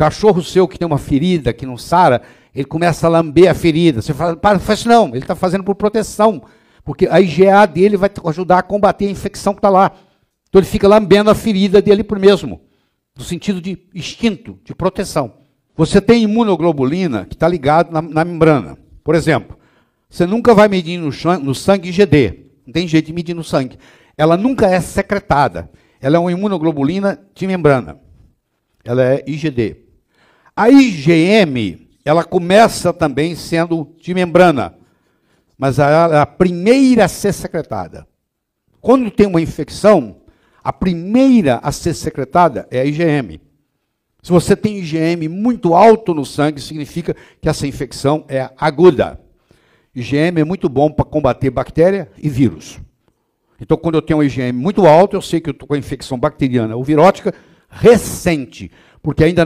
cachorro seu que tem uma ferida, que não sara, ele começa a lamber a ferida. Você fala, para, não faz não, ele está fazendo por proteção, porque a IgA dele vai ajudar a combater a infecção que está lá. Então ele fica lambendo a ferida dele por mesmo, no sentido de instinto, de proteção. Você tem imunoglobulina que está ligado na, na, membrana. Por exemplo, você nunca vai medir no, no sangue IgD, não tem jeito de medir no sangue. Ela nunca é secretada. Ela é uma imunoglobulina de membrana. Ela é IgD. A IgM, ela começa também sendo de membrana, mas a, a primeira a ser secretada. Quando tem uma infecção, a primeira a ser secretada é a IgM. Se você tem IgM muito alto no sangue, significa que essa infecção é aguda. IgM é muito bom para combater bactéria e vírus. Então, quando eu tenho um IgM muito alto, eu sei que eu estou com a infecção bacteriana ou virótica recente, porque ainda